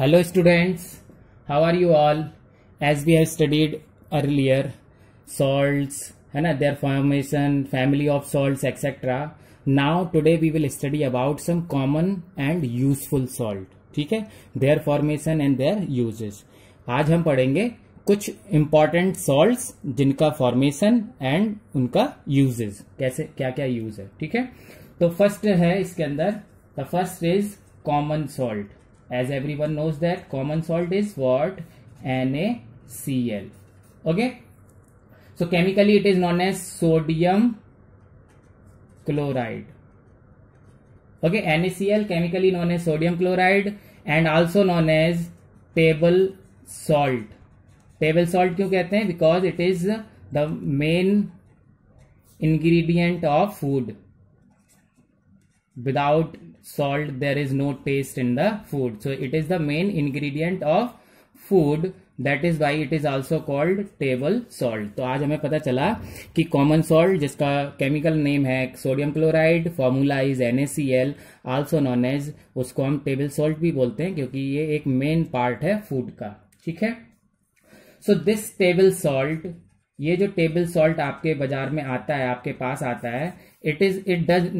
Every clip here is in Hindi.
Hello students how are you all as we have studied earlier salt है ना their formation family of salt etcetera now today we will study about some common and useful salt ठीक है their formation and their uses आज हम पढ़ेंगे कुछ इंपॉर्टेंट सॉल्ट जिनका फॉर्मेशन एंड उनका यूजेज कैसे क्या क्या यूज है ठीक है तो फर्स्ट है इसके अंदर the first is common salt as everyone knows that common salt is what NaCl okay so chemically it is known as sodium chloride okay NaCl chemically known as sodium chloride and also known as table salt Table salt क्यों कहते हैं because it is the main ingredient of food salt there is no taste in the food so it is the main ingredient of food that is why it is also called table salt तो आज हमें पता चला कि कॉमन सॉल्ट जिसका केमिकल नेम है sodium chloride formula is N also known as उसको हम टेबल सॉल्ट भी बोलते हैं क्योंकि ये एक मेन पार्ट है फूड का ठीक है सो दिस टेबल सॉल्ट ये जो टेबल सॉल्ट आपके बाजार में आता है आपके पास आता है it is it does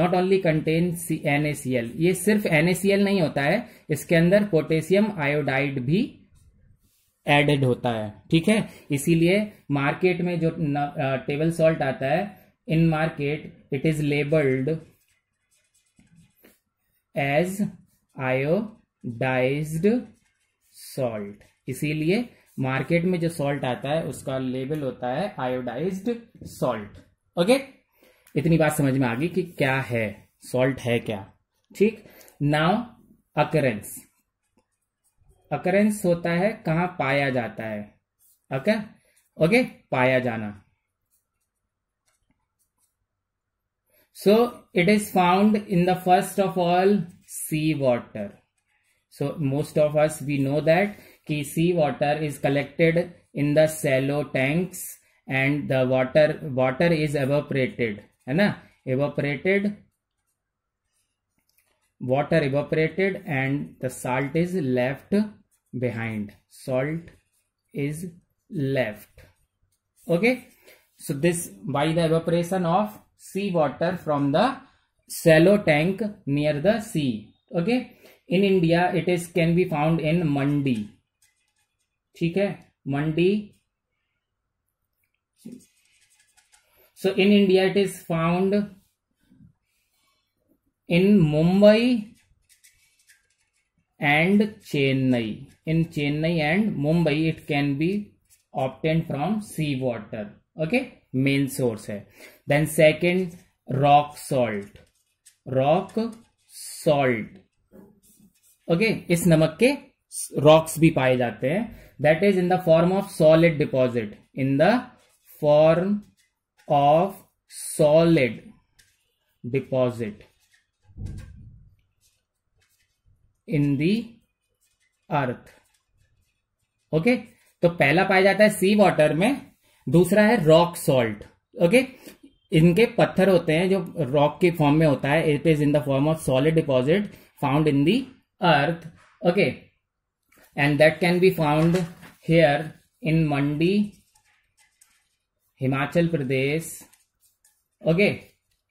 not only contain NaCl ये सिर्फ एनएसीएल नहीं होता है इसके अंदर पोटेशियम आयोडाइड भी एडेड होता है ठीक है इसीलिए मार्केट में जो टेबल सॉल्ट आता है in market it is labelled as iodised salt इसीलिए मार्केट में जो सॉल्ट आता है उसका लेबल होता है आयोडाइज्ड सॉल्ट ओके इतनी बात समझ में आ गई कि क्या है सॉल्ट है क्या ठीक नाउ अकरेंस अकरेंस होता है कहां पाया जाता है ओके ओके पाया जाना so it is found in the first of all sea water so most of us we know that कि sea water is collected in the shallow tanks and the water water is evaporated है ना evaporated water evaporated and the salt is left behind salt is left okay so this by the evaporation of sea water from the shallow tank near the sea okay in India it is can be found in Mandi ठीक है मंडी So in India, it is found in Mumbai and Chennai. In Chennai and Mumbai, it can be obtained from sea water. Okay, main source है. Then second, rock salt. Rock salt. Okay, इस नमक के रॉक्स भी पाए जाते हैं that is in the form of solid deposit in the form of solid deposit in the earth okay तो पहला पाया जाता है सी वाटर में दूसरा है रॉक सॉल्ट ओके इनके पत्थर होते हैं जो रॉक के फॉर्म में होता है it is in the form of solid deposit found in the earth okay and that can be found here in Mandi Himachal Pradesh okay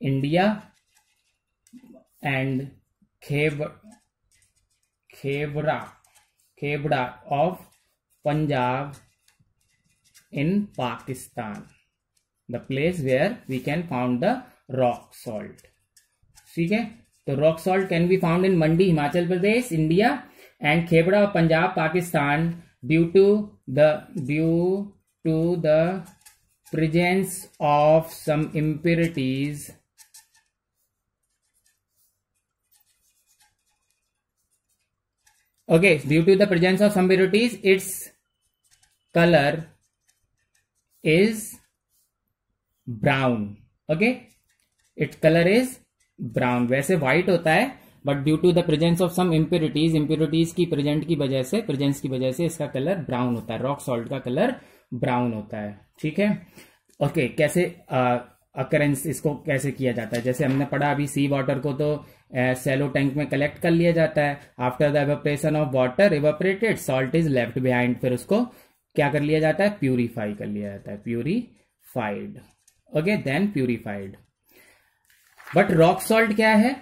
India and खेब खेबरा खेबड़ा of Punjab in Pakistan the place where we can found the rock salt ठीक है तो rock salt can be found in Mandi Himachal Pradesh India and खेबड़ा Punjab Pakistan due to the due to the presence of some impurities okay due to the presence of some impurities its color is brown okay its color is brown वैसे white होता है but due to the presence of some impurities impurities की प्रेजेंट की वजह से प्रेजेंस की वजह से इसका कलर ब्राउन होता है रॉक सॉल्ट का कलर ब्राउन होता है ठीक है ओके कैसे अकरेंस इसको कैसे किया जाता है जैसे हमने पढ़ा अभी सी वाटर को तो सेलो टैंक में कलेक्ट कर लिया जाता है after the evaporation of water evaporated salt is left behind फिर उसको क्या कर लिया जाता है प्यूरिफाई कर लिया जाता है purified okay then purified but rock salt क्या है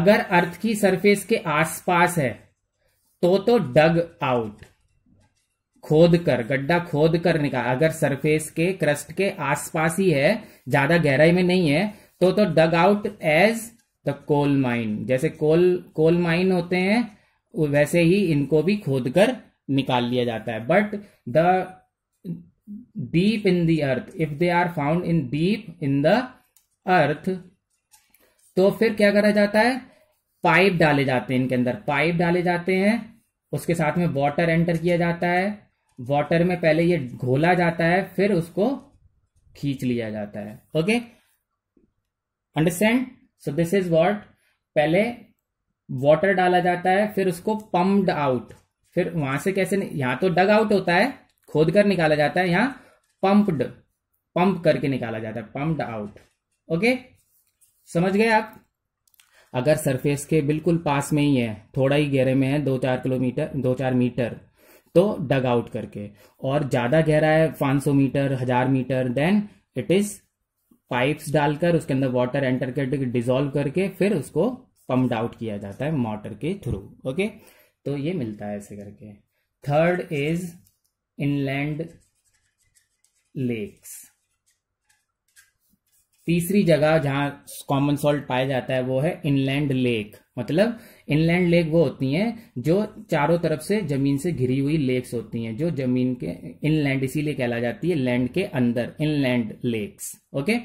अगर अर्थ की सरफेस के आसपास है तो तो डग आउट खोद कर गड्ढा खोद कर निकाल अगर सरफेस के क्रस्ट के आसपास ही है ज्यादा गहराई में नहीं है तो तो dug out as the coal mine जैसे कोल कोल माइन होते हैं वैसे ही इनको भी खोद कर निकाल लिया जाता है but the deep in the earth if they are found in deep in the earth तो फिर क्या करा जाता है पाइप डाले जाते हैं इनके अंदर पाइप डाले जाते हैं उसके साथ में वाटर एंटर किया जाता है वाटर में पहले ये घोला जाता है फिर उसको खींच लिया जाता है okay understand so this is what पहले वाटर डाला जाता है फिर उसको पम्पड आउट फिर वहां से कैसे यहां तो डग आउट होता है खोद कर निकाला जाता है यहां पंप्ड पंप करके निकाला जाता है पंप्ड आउट ओके समझ गए आप अगर सरफेस के बिल्कुल पास में ही है थोड़ा ही गहरे में है दो चार किलोमीटर दो चार मीटर तो डग आउट करके और ज्यादा गहरा है 500 मीटर हजार metre then it is pipes डालकर उसके अंदर वाटर एंटर करके डिजोल्व करके फिर उसको पम्प आउट किया जाता है मोटर के थ्रू ओके तो ये मिलता है ऐसे करके थर्ड इज इनलैंड लेक्स तीसरी जगह जहां कॉमन सॉल्ट पाया जाता है वो है इनलैंड लेक मतलब इनलैंड लेक वो होती हैं जो चारों तरफ से जमीन से घिरी हुई लेक्स होती हैं जो जमीन के इनलैंड इसीलिए कहला जाती है लैंड के अंदर इनलैंड लेक्स ओके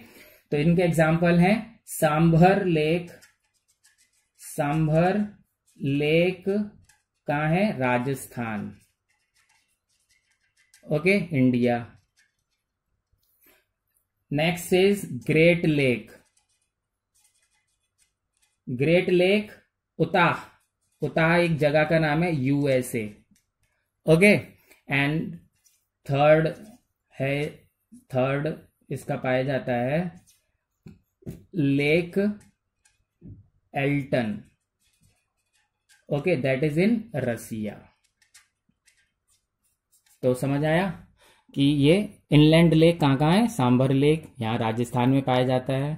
तो इनके एग्जाम्पल हैं सांभर लेक सांभर लेक कहा है Rajasthan okay India next is great lake great lake Utah Utah एक जगह का नाम है यूएसए ओके एंड थर्ड है थर्ड इसका पाया जाता है lake Elton okay that is in Russia तो समझ आया कि ये इनलैंड लेक कहाँ कहाँ है सांभर लेक यहाँ राजस्थान में पाया जाता है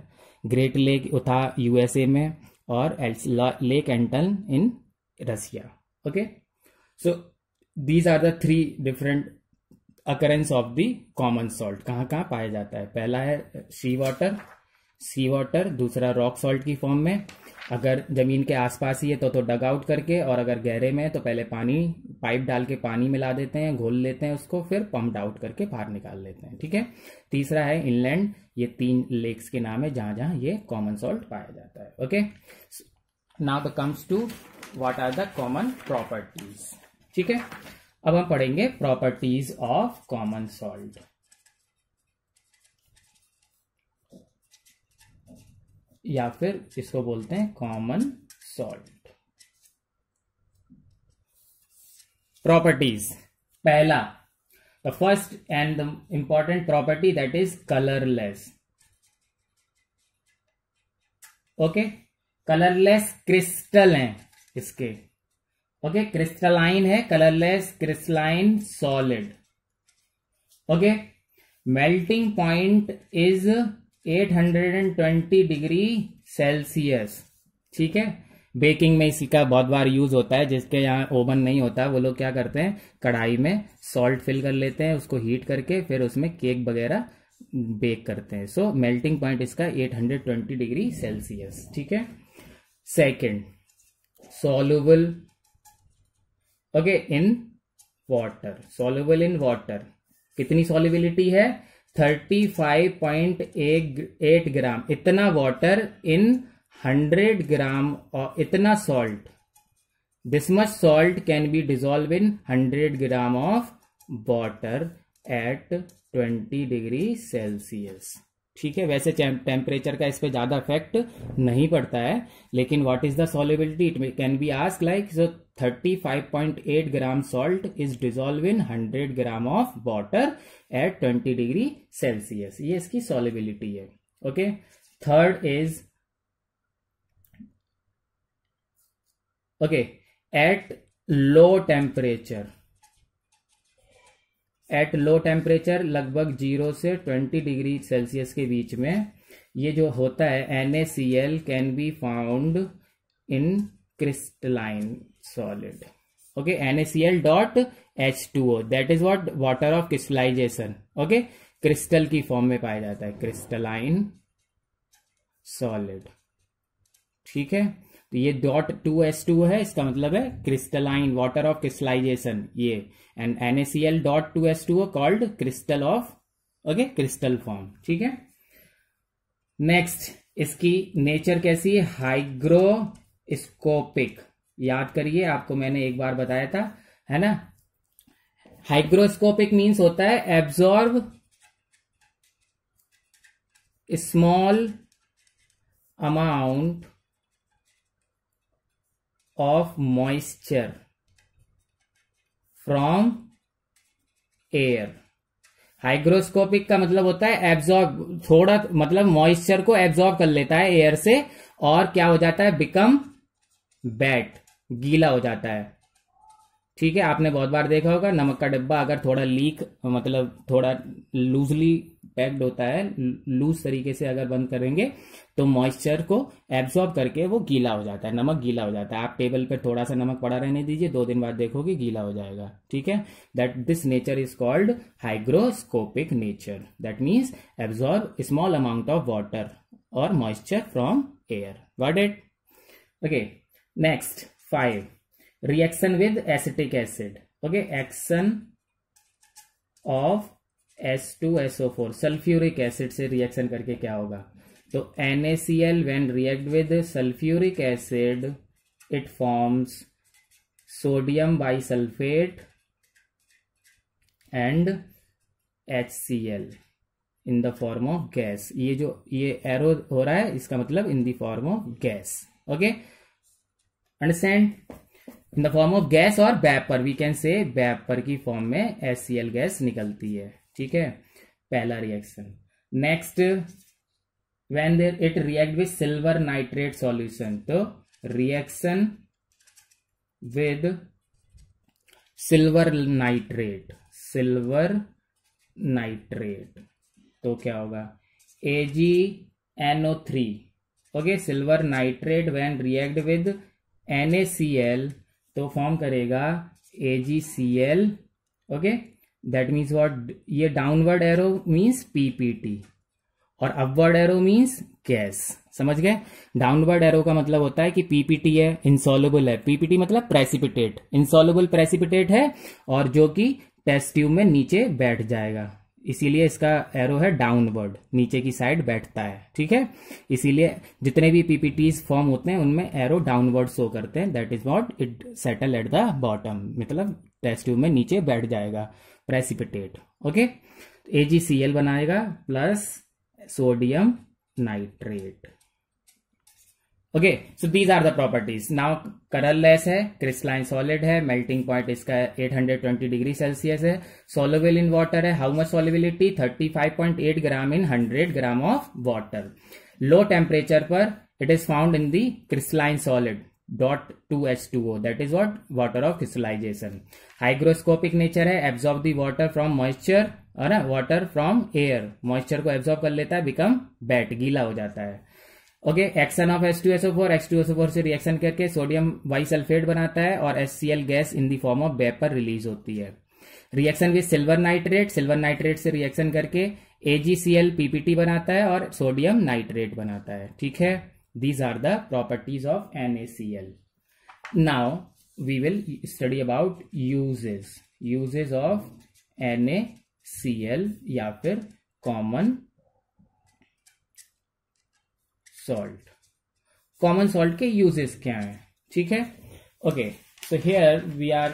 ग्रेट लेक उथा यूएसए में or else Lake Anton in Russia. Okay, so these are the three different occurrence of the common salt. kahan kahan paya jata hai pehla hai sea water, sea water दूसरा रॉक सॉल्ट की फॉर्म में अगर ज़मीन के आसपास ही है तो तो डग आउट करके और अगर गहरे में है तो पहले पानी पाइप डाल के पानी मिला देते हैं घोल लेते हैं उसको फिर पम्प आउट करके बाहर निकाल लेते हैं ठीक है तीसरा है इनलैंड ये तीन लेक्स के नाम है जहां जहां ये कॉमन सॉल्ट पाया जाता है okay now the comes to what are the common properties ठीक है अब हम पढ़ेंगे प्रॉपर्टीज ऑफ कॉमन सॉल्ट या फिर इसको बोलते हैं कॉमन सॉल्ट प्रॉपर्टीज पहला the first and the important property that is colourless okay colourless crystal हैं इसके ओके okay? क्रिस्टलाइन है colourless crystalline solid okay melting point is 820 degree Celsius ठीक है बेकिंग में इसी का बहुत बार यूज होता है जिसके यहाँ ओवन नहीं होता वो लोग क्या करते हैं कढ़ाई में सॉल्ट फिल कर लेते हैं उसको हीट करके फिर उसमें केक वगैरह बेक करते हैं सो मेल्टिंग पॉइंट इसका 820 डिग्री सेल्सियस ठीक है second soluble okay in water soluble in water कितनी सोलिबिलिटी है thirty five point eight gram इतना वाटर इन हंड्रेड ग्राम और इतना salt this much salt can be dissolve in hundred gram of water at twenty degree Celsius ठीक है वैसे टेम्परेचर का इस पर ज़्यादा इफेक्ट नहीं पड़ता है लेकिन what is the solubility it can be ask like so 35.8 gram salt is dissolve in 100 gram of water at 20 degree Celsius ये इसकी सॉलिबिलिटी है okay third is okay at low temperature at low temperature लगभग जीरो से ट्वेंटी डिग्री सेल्सियस के बीच में ये जो होता है N L can be found in crystalline solid okay N A C L dot H two O that is what water of crystallisation okay crystal की फॉर्म में पाया जाता है क्रिस्टलाइन सॉलिड ठीक है तो ये डॉट टू एस टू है इसका मतलब है क्रिस्टलाइन वाटर ऑफ क्रिस्टलाइजेशन ये and NaCl dot two S two called crystal of okay crystal form ठीक है नेक्स्ट इसकी नेचर कैसी है हाइग्रोस्कोपिक याद करिए आपको मैंने एक बार बताया था है ना हाइग्रोस्कोपिक मीन्स होता है absorb small amount of moisture from air hygroscopic का मतलब होता है एब्जॉर्ब थोड़ा मतलब मॉइस्चर को एब्जॉर्ब कर लेता है एयर से और क्या हो जाता है बिकम बैट गीला हो जाता है ठीक है आपने बहुत बार देखा होगा नमक का डिब्बा अगर थोड़ा लीक मतलब थोड़ा लूजली पैक्ड होता है लूज तरीके से अगर बंद करेंगे तो मॉइस्चर को एब्जॉर्ब करके वो गीला हो जाता है नमक गीला हो जाता है आप टेबल पर थोड़ा सा नमक पड़ा रहने दीजिए दो दिन बाद देखोगे गीला हो जाएगा ठीक है that this nature is called hygroscopic nature that means absorb small amount of water और moisture from air what it okay next five reaction with acetic acid okay action of H2SO4 sulphuric acid से रिएक्शन करके क्या होगा तो NaCl when react with sulfuric acid it forms sodium bisulfate and HCl in the form of gas ये जो ये एरो हो रहा है इसका मतलब in the form of gas okay understand in the form of gas और बैपर वी कैन से बैपर की फॉर्म में एस सी एल गैस निकलती है ठीक है पहला reaction next when there it react with silver nitrate solution तो reaction with silver nitrate silver nitrate तो क्या होगा A G NO three okay silver nitrate when react with N A C L तो फॉर्म करेगा A G C L okay that means what ये डाउनवर्ड एरो मीन्स पीपीटी और अपवर्ड एरो मीन्स गैस समझ गए डाउनवर्ड एरो का मतलब होता है कि पीपीटी है इंसॉलेबल है पीपीटी मतलब प्रेसिपिटेट इंसॉलेबल प्रेसिपिटेट है और जो कि टेस्ट ट्यूब में नीचे बैठ जाएगा इसीलिए इसका एरो है डाउनवर्ड नीचे की साइड बैठता है ठीक है इसीलिए जितने भी पीपीटीज फॉर्म होते हैं उनमें एरो डाउनवर्ड शो करते हैं that is what it settle at the bottom मतलब टेस्ट ट्यूब में नीचे बैठ जाएगा प्रेसिपिटेट ओके एजीसीएल बनाएगा plus sodium nitrate okay so these are the properties now colourless है क्रिस्टलाइन सॉलिड है मेल्टिंग पॉइंट इसका 820 डिग्री सेल्सियस है सोलोवेल इन वॉटर है how much solubility 35.8 gram in 100 gram of water low temperature पर it is found in the crystalline solid dot to H two O that is what water of crystallisation hygroscopic nature है absorb the water from moisture है ना वॉटर फ्रॉम एयर मॉइस्चर को एब्सॉर्ब कर लेता है बिकम बैट गीला हो जाता है okay action of S two SO four X two SO four से रिएक्शन करके सोडियम वाई सल्फेट बनाता है और S C L gas in the form of vapour release होती है reaction with silver nitrate silver nitrate से रिएक्शन करके एजीसीएल पीपीटी बनाता है और सोडियम नाइट्रेट बनाता है ठीक है these are the properties of NaCl now we will study about uses uses of NaCl या फिर कॉमन सॉल्ट कॉमन सॉल्ट के यूजेस क्या है ठीक है okay so here we are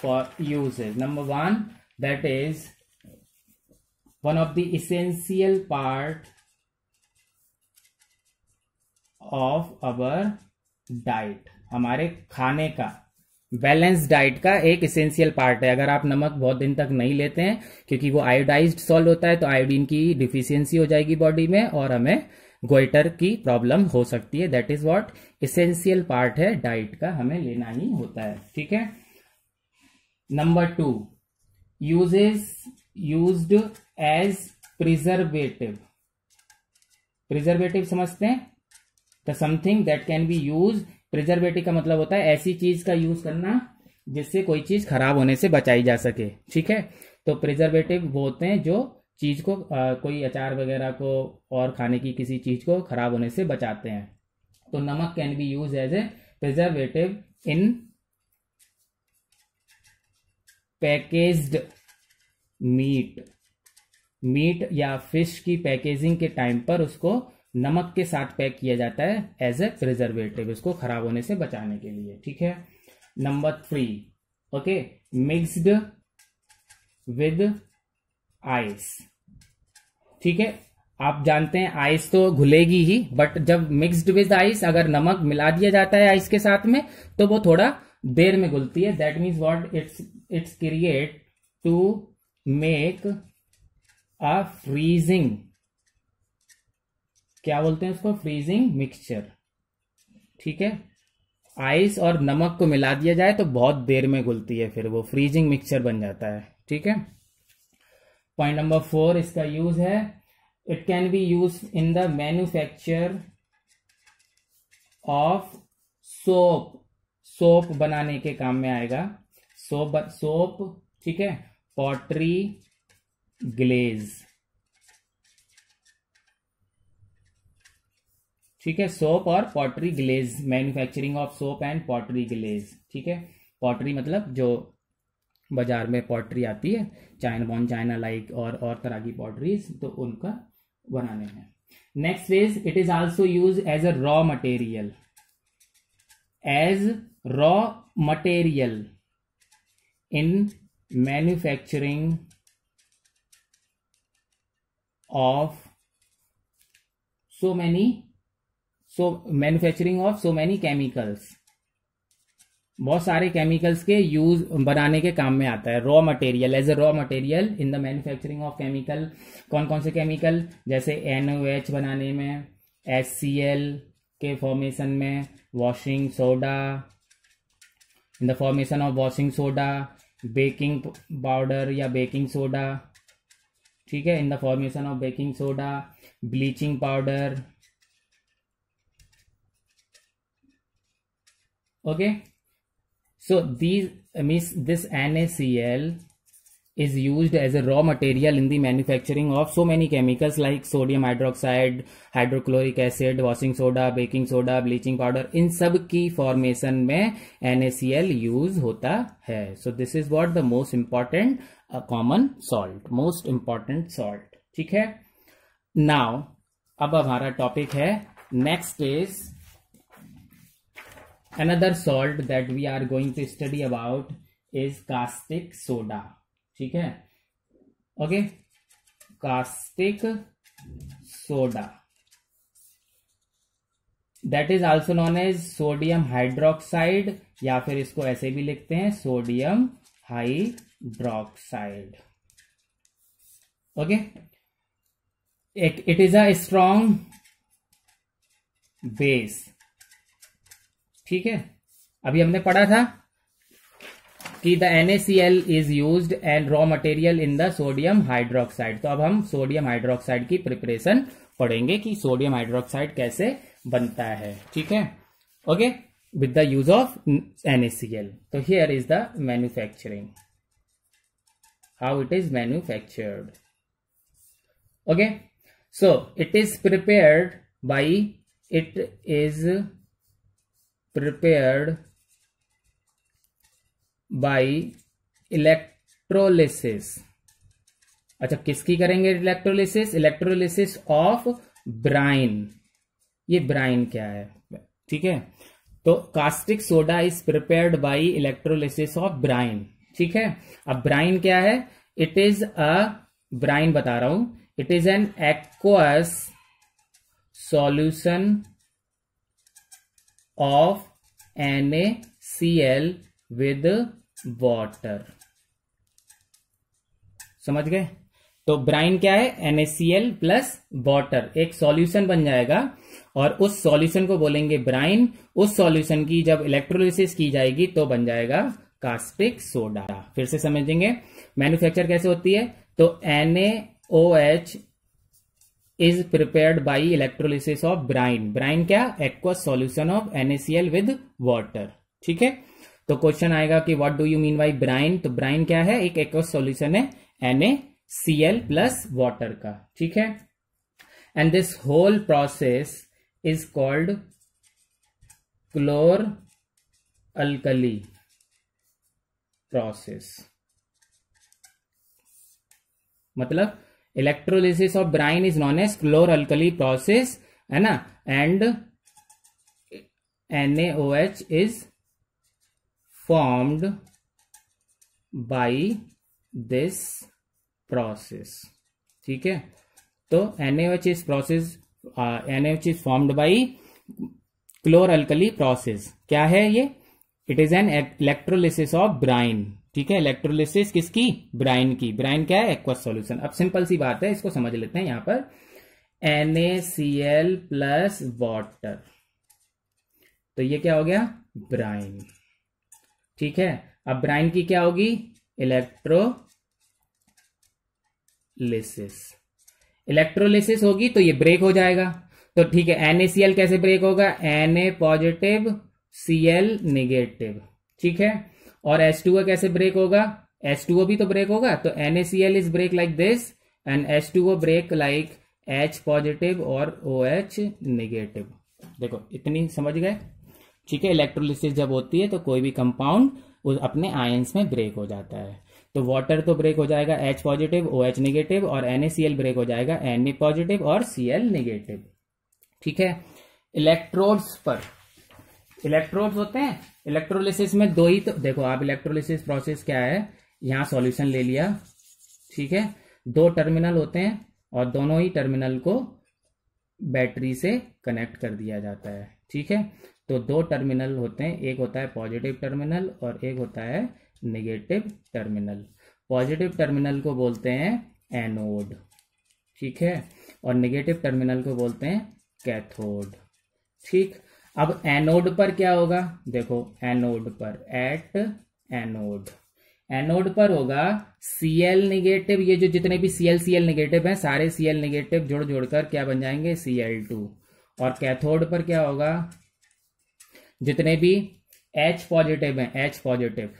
for uses number one that is one of the essential part of our diet हमारे खाने का बैलेंस डाइट का एक इसेंशियल पार्ट है अगर आप नमक बहुत दिन तक नहीं लेते हैं क्योंकि वो आयोडाइज सॉल्ट होता है तो आयोडीन की डिफिशियंसी हो जाएगी बॉडी में और हमें गोइटर की प्रॉब्लम हो सकती है that is what essential part है डाइट का हमें लेना ही होता है ठीक है number two uses use as preservative preservative समझते हैं the something that can be use preservative का मतलब होता है ऐसी चीज का यूज करना जिससे कोई चीज खराब होने से बचाई जा सके ठीक है तो प्रिजर्वेटिव वो होते हैं जो चीज़ को आ, कोई अचार वगैरह को और खाने की किसी चीज़ को खराब होने से बचाते हैं तो नमक can be use as a preservative in packaged meat meat या फिश की पैकेजिंग के टाइम पर उसको नमक के साथ पैक किया जाता है एज ए प्रिजर्वेटिव इसको खराब होने से बचाने के लिए ठीक है number three okay mixed with ice ठीक है आप जानते हैं आइस तो घुलेगी ही बट जब मिक्सड विद आइस अगर नमक मिला दिया जाता है आइस के साथ में तो वो थोड़ा देर में घुलती है that means what it's it's create to make a freezing क्या बोलते हैं उसको फ्रीजिंग मिक्सचर ठीक है आइस और नमक को मिला दिया जाए तो बहुत देर में घुलती है फिर वो फ्रीजिंग मिक्सचर बन जाता है ठीक है पॉइंट नंबर फोर इसका यूज है it can be use in the manufacture of soap soap बनाने के काम में आएगा सोप सोप ठीक है पॉटरी ग्लेज ठीक है सोप और pottery glaze manufacturing of soap and pottery glaze ठीक है पॉटरी मतलब जो बाज़ार में पॉटरी आती है चाइना बॉन चाइना लाइक और और तरह की पॉटरीज तो उनका बनाने में next is it is also use as a raw material as raw material in manufacturing of so many so manufacturing of so many chemicals बहुत सारे केमिकल्स के यूज बनाने के काम में आता है raw material as a raw material in the manufacturing of chemical कौन कौन से केमिकल जैसे एन एच बनाने में एस सी एल के फॉर्मेशन में washing soda in the formation of washing soda baking powder या बेकिंग सोडा ठीक है in the formation of baking soda bleaching powder okay okay? So these means this NaCl is used as a raw material in the manufacturing of so many chemicals like sodium hydroxide, hydrochloric acid, washing soda, baking soda, bleaching powder. in sab ki formation mein NaCl use hota hai so this is what the most important a uh, common salt most important salt theek hai now ab hamara topic hai next is another salt that we are going to study about is caustic soda ठीक है okay caustic soda that is also known as sodium hydroxide या फिर इसको ऐसे भी लिखते हैं sodium hydroxide okay it is a strong base ठीक है अभी हमने पढ़ा था कि the L is use and raw material in the sodium hydroxide तो अब हम सोडियम हाइड्रोक्साइड की प्रिपरेशन पढ़ेंगे कि सोडियम हाइड्रोक्साइड कैसे बनता है ठीक है okay with the use of L तो here is the manufacturing how it is manufactured okay so it is prepared by it is prepared by electrolysis अच्छा किसकी करेंगे इलेक्ट्रोलिसिस इलेक्ट्रोलिसिस ऑफ ब्राइन ये ब्राइन क्या है ठीक है तो caustic soda is prepared by electrolysis of brine ठीक है अब ब्राइन क्या है इट इज अ ब्राइन बता रहा हूं it is an aqueous solution of NaCl with water. समझ गए तो ब्राइन क्या है NaCl प्लस वॉटर एक सॉल्यूशन बन जाएगा और उस सॉल्यूशन को बोलेंगे ब्राइन उस सॉल्यूशन की जब इलेक्ट्रोलिसिस की जाएगी तो बन जाएगा कास्टिक सोडा फिर से समझेंगे मैन्युफैक्चर कैसे होती है तो NaOH is prepared by electrolysis of brine brine क्या aqueous solution of NaCl with water ठीक है तो क्वेश्चन आएगा कि what do you mean by brine तो ब्राइन क्या है एक एक्वस सोल्यूशन है एल प्लस वॉटर का ठीक है and this whole process is called chlor alkali process मतलब electrolysis of brine is known as chlor alkali process है ना and N H is formed by this process ठीक है तो N H is process N H is formed by chlor alkali process क्या है ये it is an electrolysis of brine ठीक है इलेक्ट्रोलिसिस किसकी ब्राइन की ब्राइन क्या है एक्वस सोल्यूशन अब सिंपल सी बात है इसको समझ लेते हैं यहां पर NaCl प्लस वॉटर तो ये क्या हो गया ब्राइन ठीक है अब ब्राइन की क्या होगी इलेक्ट्रोलिसिस इलेक्ट्रोलिसिस होगी तो ये ब्रेक हो जाएगा तो ठीक है NaCl कैसे ब्रेक होगा Na पॉजिटिव Cl नेगेटिव ठीक है और एस टू ओ कैसे ब्रेक होगा एस टू ओ भी तो ब्रेक होगा तो NaCl is break like this and S two O break like H positive और ओ एच निगेटिव देखो इतनी समझ गए ठीक है इलेक्ट्रोलिसिस जब होती है तो कोई भी कंपाउंड अपने आयंस में ब्रेक हो जाता है तो वाटर तो ब्रेक हो जाएगा H positive O H negative और एनएसीएल ब्रेक हो जाएगा एन ए पॉजिटिव और सी एल निगेटिव ठीक है इलेक्ट्रोड्स पर इलेक्ट्रोड होते हैं इलेक्ट्रोलिसिस में दो ही तो देखो आप इलेक्ट्रोलिसिस प्रोसेस क्या है यहां सॉल्यूशन ले लिया ठीक है दो टर्मिनल होते हैं और दोनों ही टर्मिनल को बैटरी से कनेक्ट कर दिया जाता है ठीक है तो दो टर्मिनल होते हैं एक होता है पॉजिटिव टर्मिनल और एक होता है नेगेटिव टर्मिनल पॉजिटिव टर्मिनल को बोलते हैं एनोड ठीक है और नेगेटिव टर्मिनल को बोलते हैं कैथोड ठीक अब एनोड पर क्या होगा देखो एनोड पर एट एनोड एनोड पर होगा सी एल निगेटिव ये जो जितने भी सीएल सी एल निगेटिव है सारे सी एल निगेटिव जोड़ जोड़कर क्या बन जाएंगे सी एल टू और कैथोड पर क्या होगा जितने भी एच पॉजिटिव हैं H positive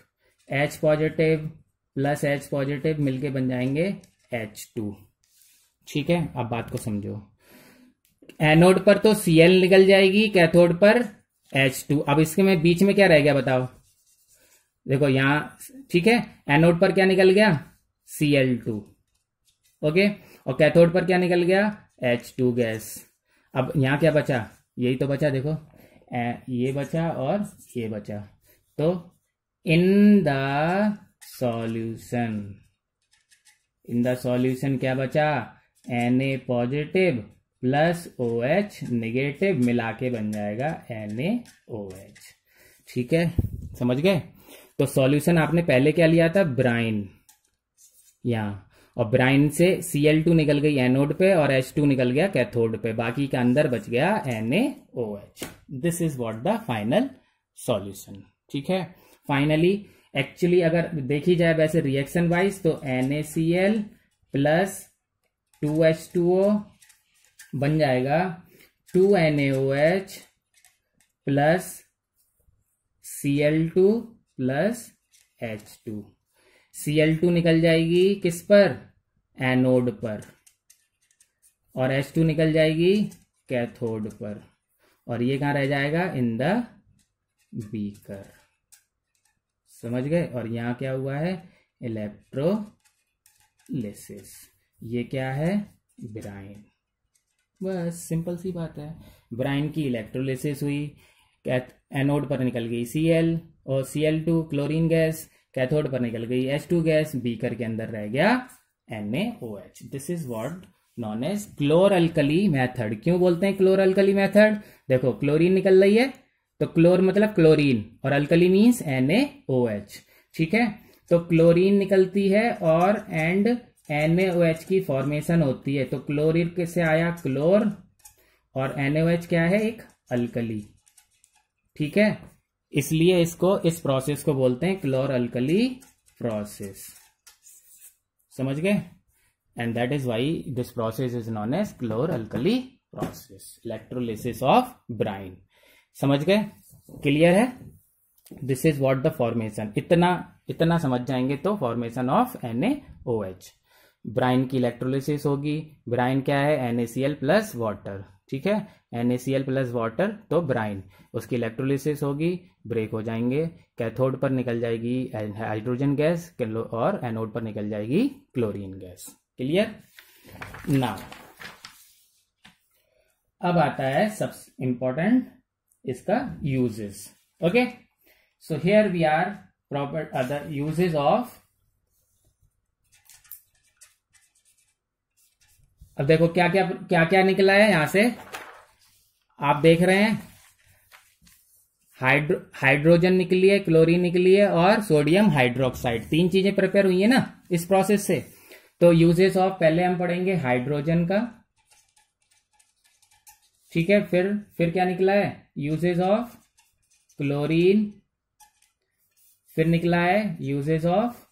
H positive plus H positive मिलके बन जाएंगे एच टू ठीक है अब बात को समझो एनोड पर तो सीएल निकल जाएगी कैथोड पर एच टू अब इसके में बीच में क्या रह गया बताओ देखो यहां ठीक है एनोड पर क्या निकल गया सीएल टू ओके और कैथोड पर क्या निकल गया एच टू गैस अब यहां क्या बचा यही तो बचा देखो ये बचा और ये बचा तो in the solution in the solution क्या बचा N A positive plus O H negative मिला के बन जाएगा एन ए ओ एच ठीक है समझ गए तो सॉल्यूशन आपने पहले क्या लिया था ब्राइन यहाँ और ब्राइन से सी एल टू निकल गई एनोड पे और एच टू निकल गया कैथोड पे बाकी के अंदर बच गया N A O H this is what the final solution ठीक है फाइनली एक्चुअली अगर देखी जाए वैसे रिएक्शन वाइज तो N A C L plus two H two O बन जाएगा two N H plus C L two plus H two C L two निकल जाएगी किस पर एनोड पर और एच टू निकल जाएगी कैथोड पर और ये कहाँ रह जाएगा इन द बीकर समझ गए और यहां क्या हुआ है इलेक्ट्रोलिस ये क्या है ब्राइन बस सिंपल सी बात है ब्राइन की इलेक्ट्रोलिसिस हुई एनोड पर निकल गई सी एल और C L two chlorine gas cathode पर निकल गई एच टू गैस बीकर के अंदर रह गया N A O H this is what known as chlor alkali method क्यों बोलते हैं क्लोर अल्कली मैथड देखो क्लोरीन निकल रही है तो क्लोर मतलब क्लोरीन और alkali means N A O H ठीक है तो क्लोरीन निकलती है और एंड एन में ओ एच की फॉर्मेशन होती है तो क्लोरिड से आया क्लोर और एन ओ एच क्या है एक अल्कली ठीक है इसलिए इसको इस प्रोसेस को बोलते हैं क्लोर अल्कली प्रोसेस समझ गए and that is why this process is known as chlor alkali process electrolysis of brine समझ गए क्लियर है this is what the formation इतना इतना समझ जाएंगे तो formation of N A O H brine की इलेक्ट्रोलिसिस होगी ब्राइन क्या है एन प्लस वाटर ठीक है एन प्लस वाटर तो ब्राइन उसकी इलेक्ट्रोलिसिस होगी ब्रेक हो जाएंगे कैथोड पर निकल जाएगी हाइड्रोजन गैस और एनोड पर निकल जाएगी क्लोरीन गैस क्लियर ना अब आता है सबसे इंपॉर्टेंट इसका uses okay so here we are proper other uses of अब देखो क्या क्या क्या क्या निकला है यहां से आप देख रहे हैं हाइड्रो हाइड्रोजन निकली है क्लोरीन निकली है और सोडियम हाइड्रोक्साइड तीन चीजें प्रिपेयर हुई है ना इस प्रोसेस से तो यूजेस ऑफ पहले हम पढ़ेंगे हाइड्रोजन का ठीक है फिर फिर क्या निकला है यूजेस ऑफ क्लोरीन फिर निकला है यूजेस ऑफ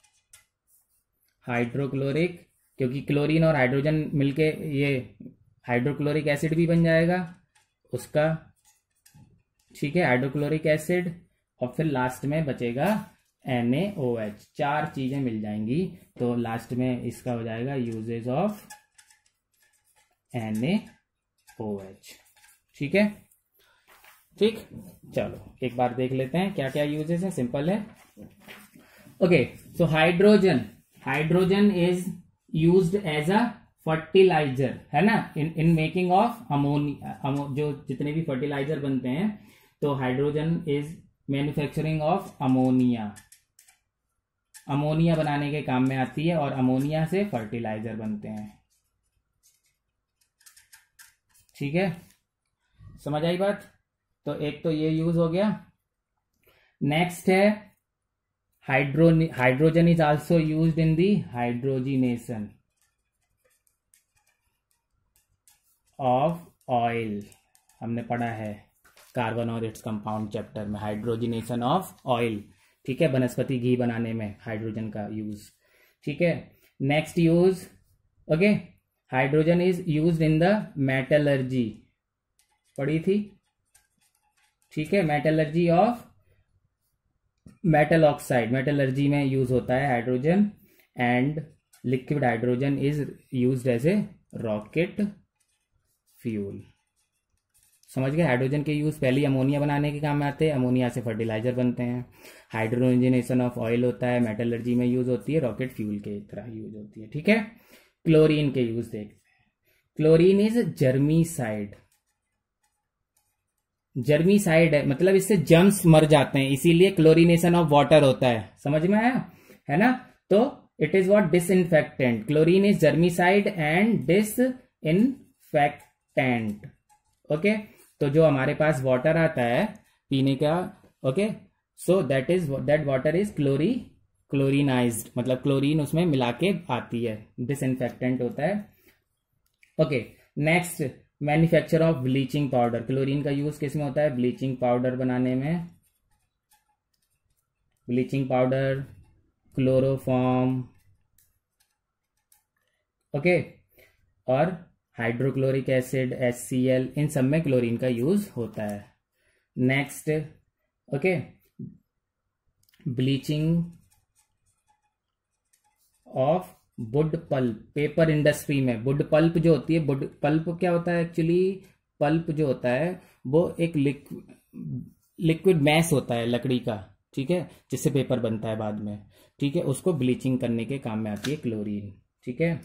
हाइड्रोक्लोरिक क्योंकि क्लोरीन और हाइड्रोजन मिलके ये हाइड्रोक्लोरिक एसिड भी बन जाएगा उसका ठीक है हाइड्रोक्लोरिक एसिड और फिर लास्ट में बचेगा एन चार चीजें मिल जाएंगी तो लास्ट में इसका हो जाएगा यूजेज ऑफ एन ठीक है ठीक चलो एक बार देख लेते हैं क्या क्या यूजेज है सिंपल है okay so hydrogen hydrogen is use as a fertilizer है ना in in making of ammonia जो जितने भी फर्टिलाइजर बनते हैं तो hydrogen is manufacturing of ammonia ammonia बनाने के काम में आती है और अमोनिया से फर्टिलाइजर बनते हैं ठीक है समझ आई बात तो एक तो ये यूज हो गया नेक्स्ट है Hydro hydrogen is also used in the hydrogenation of oil हमने पढ़ा है कार्बन और इट्स कंपाउंड चैप्टर में हाइड्रोजिनेशन ऑफ ऑयल ठीक है वनस्पति घी बनाने में हाइड्रोजन का यूज ठीक है next use okay hydrogen is use in the metallurgy पढ़ी थी ठीक है metallurgy of metal oxide metallurgy में यूज होता है hydrogen and liquid hydrogen is use as a rocket fuel समझ गए हाइड्रोजन के यूज पहले अमोनिया बनाने के काम में आते हैं अमोनिया से फर्टिलाइजर बनते हैं हाइड्रोजनेशन ऑफ ऑयल होता है मेटलर्जी में यूज होती है रॉकेट फ्यूल के तरह यूज होती है ठीक है क्लोरीन के यूज देखते हैं chlorine is germicide germicide है मतलब इससे जम्स मर जाते हैं इसीलिए क्लोरिनेशन ऑफ वाटर होता है समझ में आया है ना तो it is what disinfectant chlorine is germicide and disinfectant okay तो जो हमारे पास वाटर आता है पीने का okay so that is that water is chlori chlorinise मतलब क्लोरीन उसमें मिला के आती है डिस होता है okay okay, next manufacture of bleaching powder chlorine का यूज किस में होता है ब्लीचिंग पाउडर बनाने में ब्लीचिंग पाउडर क्लोरोफॉर्म ओके और हाइड्रोक्लोरिक एसिड एस इन सब में क्लोरीन का यूज होता है next okay bleaching of wood pulp paper industry में वुड पल्प जो होती है वुड पल्प क्या होता है एक्चुअली पल्प जो होता है वो एक लिक्विड मैस होता है लकड़ी का ठीक है जिससे पेपर बनता है बाद में ठीक है उसको ब्लीचिंग करने के काम में आती है क्लोरीन ठीक है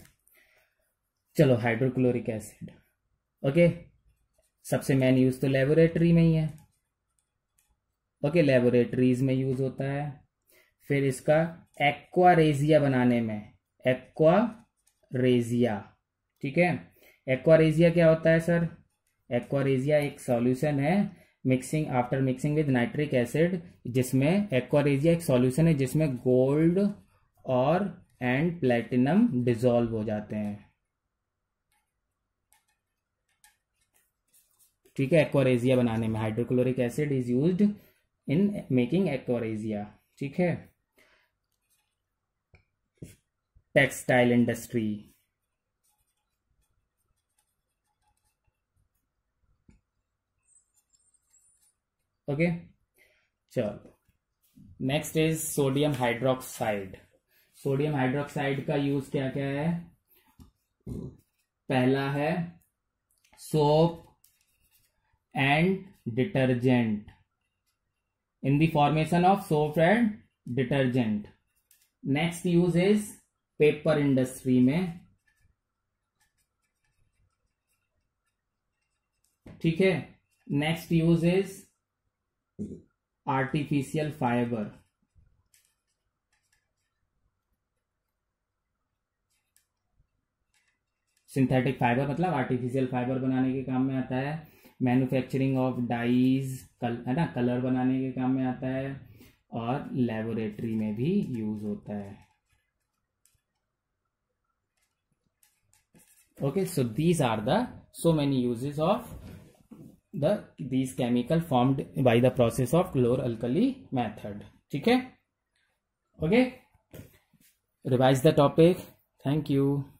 चलो हाइड्रोक्लोरिक एसिड ओके सबसे मेन यूज तो लेबोरेटरी में ही है ओके लेबोरेटरीज में यूज होता है फिर इसका एक्वारेजिया बनाने में एक्वारेजिया ठीक है एक्वारेजिया क्या होता है सर एक्वारेजिया एक सॉल्यूशन है mixing after mixing with nitric acid जिसमें एक्वारेजिया एक सॉल्यूशन है जिसमें गोल्ड और एंड प्लेटिनम डिजोल्व हो जाते हैं ठीक है एक्वारेजिया बनाने में hydrochloric acid is used in making aqua regia ठीक है textile industry ओके चलो next is sodium hydroxide sodium hydroxide का यूज क्या क्या है पहला है soap and detergent in the formation of soap and detergent. Next use is paper industry में ठीक है next use is artificial fibre synthetic fibre मतलब आर्टिफिशियल फाइबर बनाने के काम में आता है मैन्युफैक्चरिंग ऑफ डाइज कल है ना कलर बनाने के काम में आता है और लेबोरेटरी में भी यूज होता है okay so these are the so many uses of the these chemical formed by the process of chloralkali method Okay, revise the topic. Thank you.